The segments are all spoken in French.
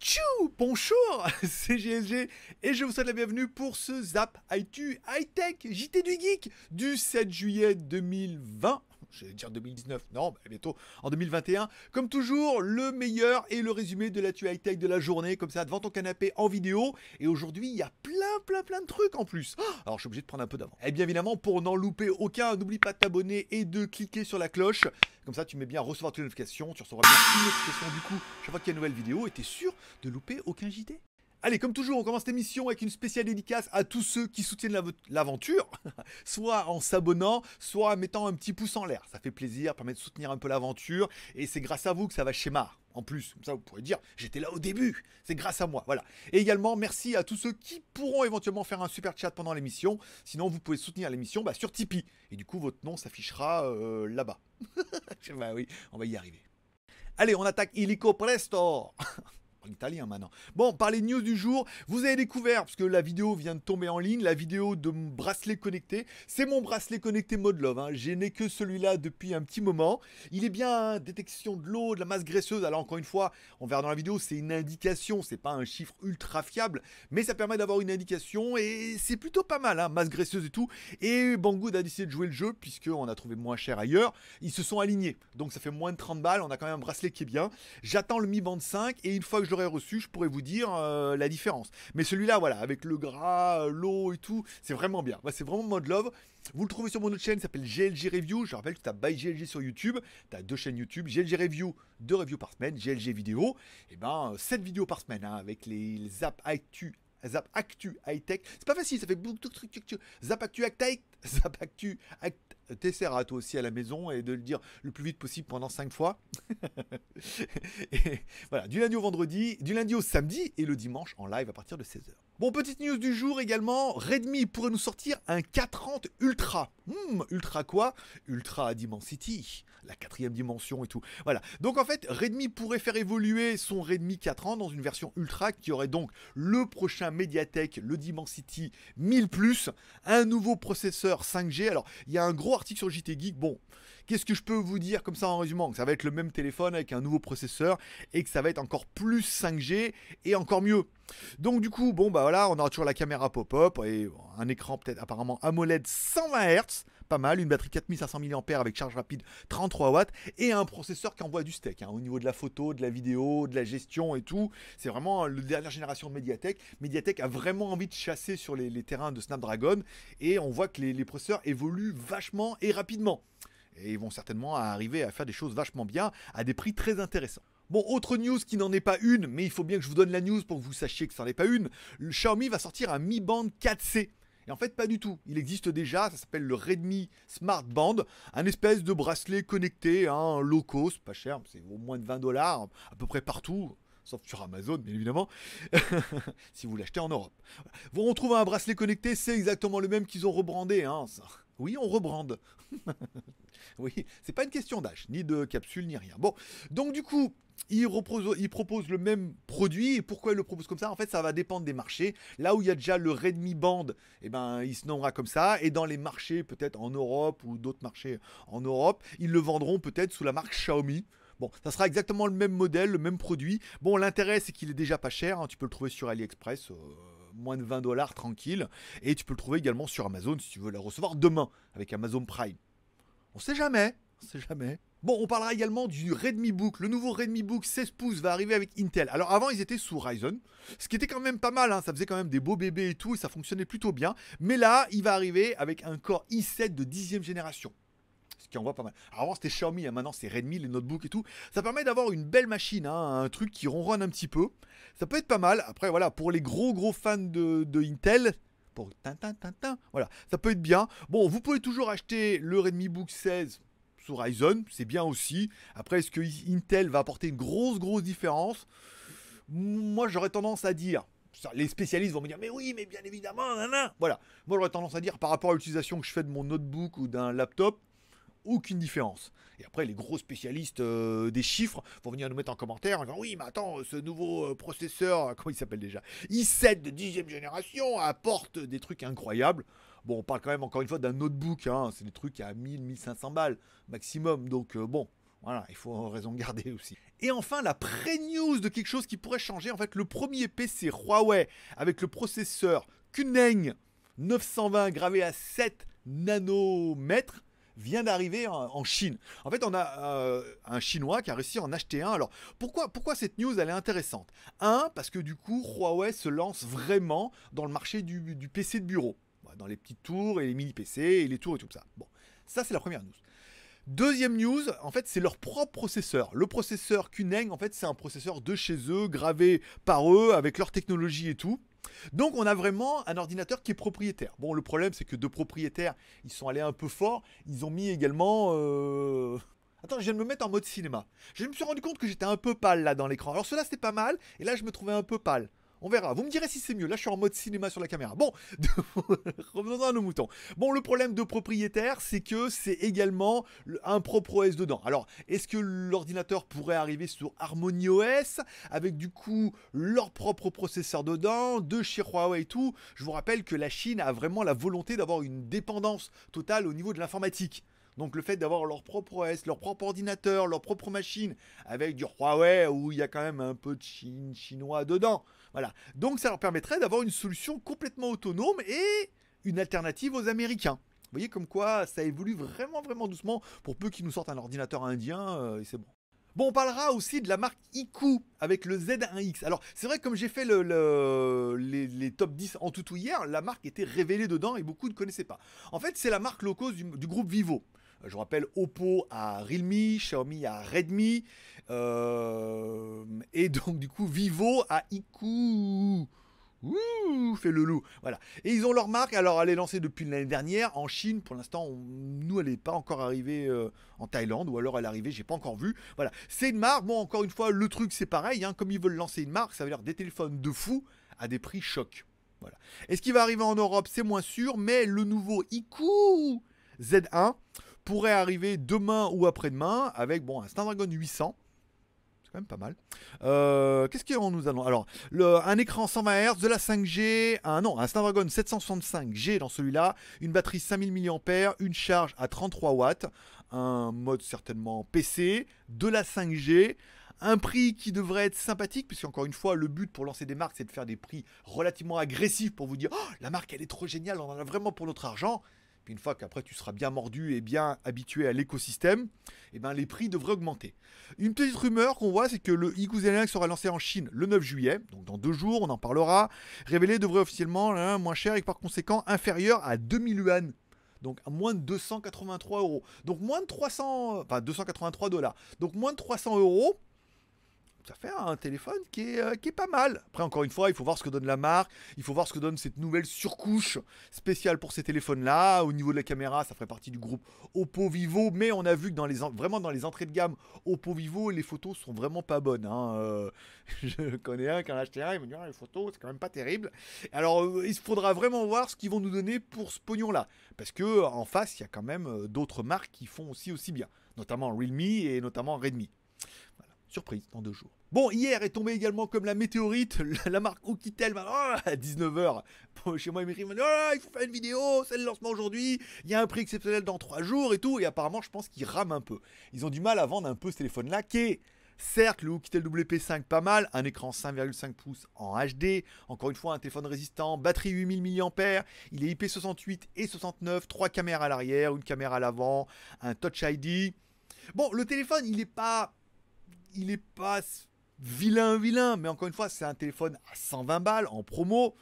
Tchou Bonjour, c'est GLG et je vous souhaite la bienvenue pour ce Zap ITU High Tech JT du Geek du 7 juillet 2020 je dire 2019, non, bah, bientôt en 2021. Comme toujours, le meilleur et le résumé de la high tech de la journée, comme ça, devant ton canapé en vidéo. Et aujourd'hui, il y a plein, plein, plein de trucs en plus. Ah, alors, je suis obligé de prendre un peu d'avant. Et eh bien évidemment, pour n'en louper aucun, n'oublie pas de t'abonner et de cliquer sur la cloche. Comme ça, tu mets bien à recevoir toutes les notifications, tu recevras bien une notification du coup chaque fois qu'il y a une nouvelle vidéo et es sûr de louper aucun JT. Allez, comme toujours, on commence l'émission avec une spéciale dédicace à tous ceux qui soutiennent l'aventure, soit en s'abonnant, soit en mettant un petit pouce en l'air. Ça fait plaisir, permet de soutenir un peu l'aventure, et c'est grâce à vous que ça va schéma. En plus, comme ça vous pourrez dire, j'étais là au début, c'est grâce à moi, voilà. Et également, merci à tous ceux qui pourront éventuellement faire un super chat pendant l'émission, sinon vous pouvez soutenir l'émission bah, sur Tipeee, et du coup votre nom s'affichera euh, là-bas. bah oui, on va y arriver. Allez, on attaque Illico Presto italien maintenant. Bon, par les news du jour, vous avez découvert, parce que la vidéo vient de tomber en ligne, la vidéo de mon bracelet connecté. C'est mon bracelet connecté mode love. Hein. j'ai n'ai que celui-là depuis un petit moment. Il est bien, hein, détection de l'eau, de la masse graisseuse. Alors, encore une fois, on verra dans la vidéo, c'est une indication, c'est pas un chiffre ultra fiable, mais ça permet d'avoir une indication et c'est plutôt pas mal, hein, masse graisseuse et tout. Et Banggood a décidé de jouer le jeu, puisqu'on a trouvé moins cher ailleurs. Ils se sont alignés, donc ça fait moins de 30 balles. On a quand même un bracelet qui est bien. J'attends le Mi Band 5 et une fois que je reçu, je pourrais vous dire euh, la différence. Mais celui-là, voilà, avec le gras, euh, l'eau et tout, c'est vraiment bien. c'est vraiment mode love. Vous le trouvez sur mon autre chaîne, s'appelle GLG Review. Je rappelle que tu as by GLG sur YouTube. Tu as deux chaînes YouTube, GLG Review, deux reviews par semaine, GLG Vidéo. Et eh ben, sept vidéos par semaine hein, avec les, les apps iTunes Zap Actu High Tech. C'est pas facile, ça fait beaucoup de trucs. Zap Actu High Tech. Zap Actu t'essaieras à toi aussi à la maison et de le dire le plus vite possible pendant 5 fois. voilà, du lundi au vendredi, du lundi au samedi et le dimanche en live à partir de 16h. Bon, petite news du jour également, Redmi pourrait nous sortir un 40 Ultra. Hmm, ultra quoi Ultra Dimensity la quatrième dimension et tout. Voilà. Donc en fait, Redmi pourrait faire évoluer son Redmi 4 ans dans une version ultra qui aurait donc le prochain Mediatek, le Dimensity 1000 Plus, un nouveau processeur 5G. Alors, il y a un gros article sur JT Geek. Bon, qu'est-ce que je peux vous dire comme ça en résumant Que ça va être le même téléphone avec un nouveau processeur et que ça va être encore plus 5G et encore mieux. Donc du coup, bon bah voilà, on aura toujours la caméra pop-up et un écran peut-être apparemment AMOLED 120 Hz pas mal, une batterie 4500 mAh avec charge rapide 33 watts et un processeur qui envoie du steak hein, au niveau de la photo, de la vidéo, de la gestion et tout. C'est vraiment la dernière génération de Mediatek. Mediatek a vraiment envie de chasser sur les, terrains de Snapdragon et on voit que les, processeurs évoluent vachement et rapidement. Et ils vont certainement arriver à faire des choses vachement bien à des prix très intéressants. Bon, autre news qui n'en est pas une, mais il faut bien que je vous donne la news pour que vous sachiez que ça n'en est pas une. Le Xiaomi va sortir un Mi Band 4C. Et en fait, pas du tout. Il existe déjà, ça s'appelle le Redmi Smart Band, un espèce de bracelet connecté, un low cost, pas cher, c'est au moins de 20 dollars, à peu près partout. Sauf sur Amazon, bien évidemment, si vous l'achetez en Europe. Vous retrouvez un bracelet connecté, c'est exactement le même qu'ils ont rebrandé. Hein, Oui, on rebrande. oui, c'est pas une question d'âge, ni de capsule, ni rien. Bon, donc du coup, il, propose le même produit. Et pourquoi il le propose comme ça En fait, ça va dépendre des marchés. Là où il y a déjà le Redmi Band, eh ben, il se nommera comme ça. Et dans les marchés, peut-être en Europe ou d'autres marchés en Europe, ils le vendront peut-être sous la marque Xiaomi. Bon, ça sera exactement le même modèle, le même produit. Bon, l'intérêt, c'est qu'il est déjà pas cher. Hein. Tu peux le trouver sur AliExpress. Euh, moins de 20 dollars tranquille et tu peux le trouver également sur Amazon si tu veux le recevoir demain avec Amazon Prime. On sait jamais, on sait jamais. Bon, on parlera également du Redmi Book. Le nouveau Redmi Book 16 pouces va arriver avec Intel. Alors avant, ils étaient sous Ryzen, ce qui était quand même pas mal. Hein. Ça faisait quand même des beaux bébés et tout, et ça fonctionnait plutôt bien. Mais là, il va arriver avec un Core i7 de 10e génération ce qui envoie pas mal. avant c'était Xiaomi, hein. maintenant c'est Redmi, les notebooks et tout. Ça permet d'avoir une belle machine, hein, un truc qui ronronne un petit peu. Ça peut être pas mal. Après voilà, pour les gros gros fans de, Intel. Pour voilà, ça peut être bien. Bon, vous pouvez toujours acheter le Redmi Book 16 sur Ryzen, c'est bien aussi. Après, est-ce que Intel va apporter une grosse, grosse différence Moi, j'aurais tendance à dire. Les spécialistes vont me dire, mais oui, mais bien évidemment, nanana. Voilà. Moi, j'aurais tendance à dire, par rapport à l'utilisation que je fais de mon notebook ou d'un laptop, aucune différence. Et après, les gros spécialistes euh, des chiffres vont venir nous mettre en commentaire en disant Oui, mais attends, ce nouveau euh, processeur, comment il s'appelle déjà i7 de 10 génération apporte des trucs incroyables. Bon, on parle quand même encore une fois d'un notebook, hein. c'est des trucs à 1000, 1500 balles maximum, donc euh, bon, voilà, il faut raison garder aussi. Et enfin, la pré-news de quelque chose qui pourrait changer, en fait, le premier PC Huawei avec le processeur Kuneng 920 gravé à 7 nanomètres vient d'arriver en, Chine. En fait, on a euh, un Chinois qui a réussi à en acheter un. Alors, pourquoi, pourquoi cette news, elle est intéressante Un, parce que du coup, Huawei se lance vraiment dans le marché du PC de bureau. Bah, dans les petites tours et les mini PC et les tours et tout ça. Bon, ça c'est la première news. Deuxième news, en fait, c'est leur propre processeur. Le processeur Kuneng, en fait, c'est un processeur de chez eux, gravé par eux, avec leur technologie et tout. Donc on a vraiment un ordinateur qui est propriétaire. Bon, le problème c'est que de propriétaires, ils sont allés un peu fort. Ils ont mis également... Euh, Attends, je viens de me mettre en mode cinéma. Je me suis rendu compte que j'étais un peu pâle là dans l'écran. Alors cela c'était pas mal, et là je me trouvais un peu pâle. On verra. Vous me direz si c'est mieux. Là, je suis en mode cinéma sur la caméra. Bon, revenons à nos moutons. Bon, le problème de propriétaire, c'est que c'est également un propre OS dedans. Alors, est-ce que l'ordinateur pourrait arriver sur Harmony OS avec du coup leur propre processeur dedans, de chez Huawei et tout Je vous rappelle que la Chine a vraiment la volonté d'avoir une dépendance totale au niveau de l'informatique. Donc le fait d'avoir leur propre OS, leur propre ordinateur, leur propre machine, avec du Huawei où il y a quand même un peu de Chine, chinois dedans. Voilà. Donc ça leur permettrait d'avoir une solution complètement autonome et une alternative aux Américains. Vous voyez comme quoi ça évolue vraiment vraiment doucement pour peu qu'ils nous sortent un ordinateur indien euh, et c'est bon. Bon, on parlera aussi de la marque Iku avec le Z1X. Alors, c'est vrai, comme j'ai fait le, les, top 10 en tout hier, la marque était révélée dedans et beaucoup ne connaissaient pas. En fait, c'est la marque low du, groupe Vivo. Je vous rappelle Oppo à Realme, Xiaomi à Redmi, euh, et donc du coup Vivo à Iku. Ouh, fait le loup. Voilà. Et ils ont leur marque. Alors, elle est lancée depuis l'année dernière en Chine. Pour l'instant, nous, elle n'est pas encore arrivée euh, en Thaïlande. Ou alors, elle est arrivée, j'ai pas encore vu. Voilà. C'est une marque. Bon, encore une fois, le truc, c'est pareil. Hein. Comme ils veulent lancer une marque, ça veut dire des téléphones de fou à des prix choc. Voilà. Est-ce qui va arriver en Europe C'est moins sûr. Mais le nouveau IQ Z1 pourrait arriver demain ou après-demain avec bon, un Snapdragon 800. C'est quand même pas mal. Euh, qu'est-ce qu'on nous allons Alors, le, un écran 120 Hz, de la 5G, un, non, un Snapdragon 765G dans celui-là, une batterie 5000 mAh, une charge à 33 watts, un mode certainement PC, de la 5G, un prix qui devrait être sympathique, puisque encore une fois, le but pour lancer des marques, c'est de faire des prix relativement agressifs pour vous dire oh, la marque elle est trop géniale, on en a vraiment pour notre argent une fois qu'après tu seras bien mordu et bien habitué à l'écosystème, eh ben, les prix devraient augmenter. Une petite rumeur qu'on voit, c'est que le qui sera lancé en Chine le 9 juillet, donc dans deux jours, on en parlera. Révélé devrait officiellement hein, moins cher et par conséquent inférieur à 2000 yuan donc à moins de 283 euros. Donc moins de 300, enfin 283 dollars. Donc moins de 300 euros ça fait un téléphone qui est, euh, qui est pas mal. Après, encore une fois, il faut voir ce que donne la marque, il faut voir ce que donne cette nouvelle surcouche spéciale pour ces téléphones-là. Au niveau de la caméra, ça ferait partie du groupe Oppo Vivo, mais on a vu que dans les, vraiment dans les entrées de gamme Oppo Vivo, les photos sont vraiment pas bonnes. Hein. Euh, je connais un qui en a acheté un, il me dit ah, les photos, c'est quand même pas terrible. Alors, euh, il il faudra vraiment voir ce qu'ils vont nous donner pour ce pognon-là, parce que en face, il y a quand même d'autres marques qui font aussi aussi bien, notamment Realme et notamment Redmi. Surprise, dans deux jours. Bon, hier est tombé également comme la météorite, la marque Oukitel, oh, à 19h, chez moi, il m'écrit, oh, il faut faire une vidéo, c'est le lancement aujourd'hui, il y a un prix exceptionnel dans trois jours et tout, et apparemment, je pense qu'ils rament un peu. Ils ont du mal à vendre un peu ce téléphone-là, qui certes, le Oukitel WP5 pas mal, un écran 5,5 pouces en HD, encore une fois, un téléphone résistant, batterie 8000 mAh, il est IP68 et 69, trois caméras à l'arrière, une caméra à l'avant, un Touch ID. Bon, le téléphone, il n'est pas il est pas vilain, vilain. Mais encore une fois, c'est un téléphone à 120 balles en promo.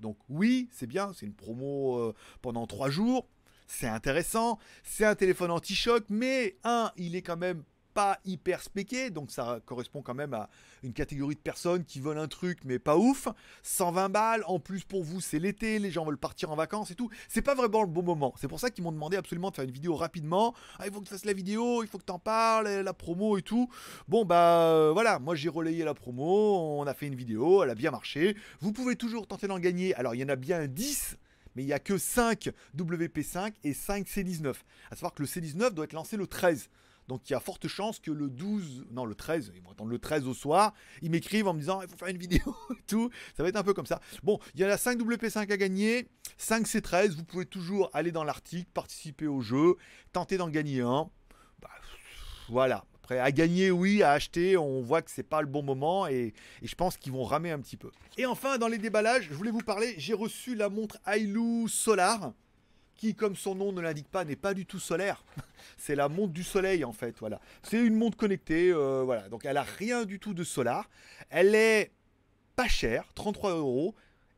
Donc oui, c'est bien, c'est une promo euh, pendant trois jours. C'est intéressant. C'est un téléphone anti-choc, mais un, il est quand même pas hyper spéqué, donc ça correspond quand même à une catégorie de personnes qui veulent un truc mais pas ouf. 120 balles, en plus pour vous c'est l'été, les gens veulent partir en vacances et tout. C'est pas vraiment le bon moment. C'est pour ça qu'ils m'ont demandé absolument de faire une vidéo rapidement. Ah, il faut que tu fasses la vidéo, il faut que tu en parles, la promo et tout. Bon bah euh, voilà, moi j'ai relayé la promo, on a fait une vidéo, elle a bien marché. Vous pouvez toujours tenter d'en gagner. Alors il y en a bien 10 mais il n'y a que 5 WP5 et 5 C19. À savoir que le C19 doit être lancé le 13. Donc il y a forte chance que le 12, non le 13, ils vont attendre le 13 au soir, ils m'écrivent en me disant il faut faire une vidéo et tout. Ça va être un peu comme ça. Bon, il y a la 5 WP5 à gagner, 5 C13, vous pouvez toujours aller dans l'article, participer au jeu, tenter d'en gagner un. Bah, voilà. Après, à gagner, oui, à acheter, on voit que c'est pas le bon moment et, je pense qu'ils vont ramer un petit peu. Et enfin, dans les déballages, je voulais vous parler, j'ai reçu la montre Ailu Solar qui, comme son nom ne l'indique pas, n'est pas du tout solaire. c'est la montre du soleil en fait, voilà. C'est une montre connectée, euh, voilà. Donc elle a rien du tout de solar. Elle est pas chère, 33 euros.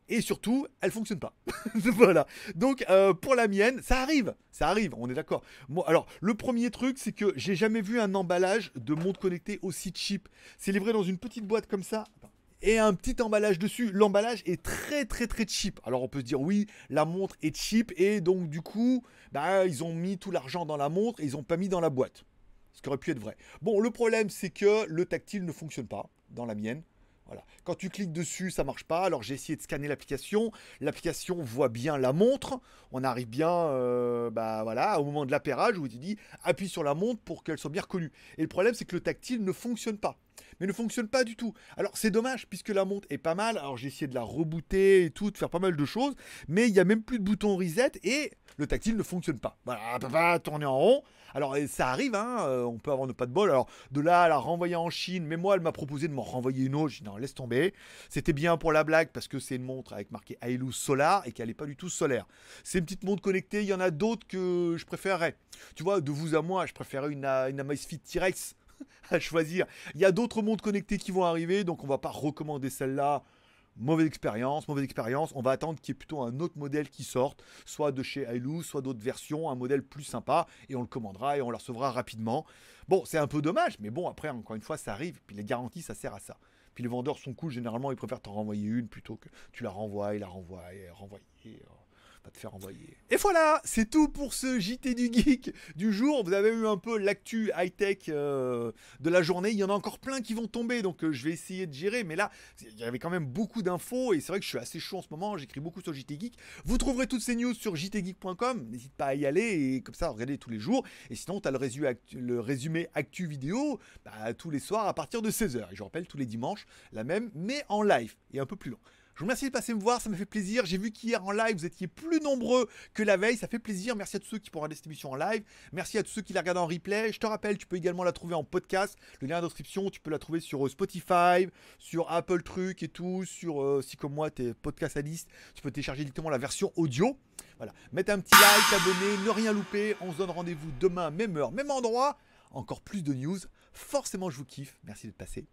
Et surtout, elle fonctionne pas. voilà. Donc euh, pour la mienne, ça arrive, ça arrive. On est d'accord. Moi, alors le premier truc, c'est que j'ai jamais vu un emballage de montre connectée aussi cheap. C'est livré dans une petite boîte comme ça et un petit emballage dessus. L'emballage est très très très cheap. Alors on peut se dire oui, la montre est cheap et donc du coup, bah, ils ont mis tout l'argent dans la montre et ils n'ont pas mis dans la boîte. Ce qui aurait pu être vrai. Bon, le problème c'est que le tactile ne fonctionne pas dans la mienne. Voilà. Quand tu cliques dessus, ça marche pas. Alors j'ai essayé de scanner l'application. L'application voit bien la montre. On arrive bien, euh, bah voilà, au moment de l'appairage où tu dis appuie sur la montre pour qu'elle soit bien reconnue. Et le problème, c'est que le tactile ne fonctionne pas mais ne fonctionne pas du tout. Alors c'est dommage puisque la montre est pas mal. Alors j'ai essayé de la rebooter et tout, de faire pas mal de choses, mais il n'y a même plus de bouton reset et le tactile ne fonctionne pas. Voilà, papa, tourner en rond. Alors ça arrive, hein, euh, on peut avoir pas de bol. Alors de là à la renvoyer en Chine, mais moi elle m'a proposé de m'en renvoyer une autre. J'ai dit non, laisse tomber. C'était bien pour la blague parce que c'est une montre avec marqué Ailu Solar et qu'elle n'est pas du tout solaire. C'est une petite montre connectée, il y en a d'autres que je préférerais. Tu vois, de vous à moi, je préférais une, euh, une Amazfit T-Rex à choisir. Il y a d'autres mondes connectés qui vont arriver, donc on va pas recommander celle-là. Mauvaise expérience, mauvaise expérience. On va attendre qu'il y ait plutôt un autre modèle qui sorte, soit de chez Ailou, soit d'autres versions, un modèle plus sympa, et on le commandera et on le recevra rapidement. Bon, c'est un peu dommage, mais bon, après, encore une fois, ça arrive, puis les garanties, ça sert à ça. Puis les vendeurs sont cool, généralement, ils préfèrent t'en renvoyer une plutôt que tu la renvoies, et la renvoies, et renvoyer te faire envoyer. Et voilà, c'est tout pour ce JT du Geek du jour. Vous avez eu un peu l'actu high-tech euh, de la journée. Il y en a encore plein qui vont tomber, donc euh, je vais essayer de gérer. Mais là, il y avait quand même beaucoup d'infos et c'est vrai que je suis assez chaud en ce moment. J'écris beaucoup sur JT Geek. Vous trouverez toutes ces news sur jtgeek.com. N'hésite pas à y aller et comme ça, regardez tous les jours. Et sinon, tu as le résumé, actu, le résumé vidéo bah, tous les soirs à partir de 16h. Et je rappelle, tous les dimanches, la même, mais en live et un peu plus long. Je vous remercie de passer me voir, ça me fait plaisir. J'ai vu qu'hier en live, vous étiez plus nombreux que la veille, ça fait plaisir. Merci à tous ceux qui pourront la distribution en live. Merci à tous ceux qui la regardent en replay. Je te rappelle, tu peux également la trouver en podcast. Le lien description, tu peux la trouver sur euh, Spotify, sur Apple Truc et tout, sur euh, si comme moi, es podcast à liste, tu peux télécharger directement la version audio. Voilà, Mettez un petit like, t'abonner, ne rien louper. On se donne rendez-vous demain, même heure, même endroit. Encore plus de news. Forcément, je vous kiffe. Merci de passer.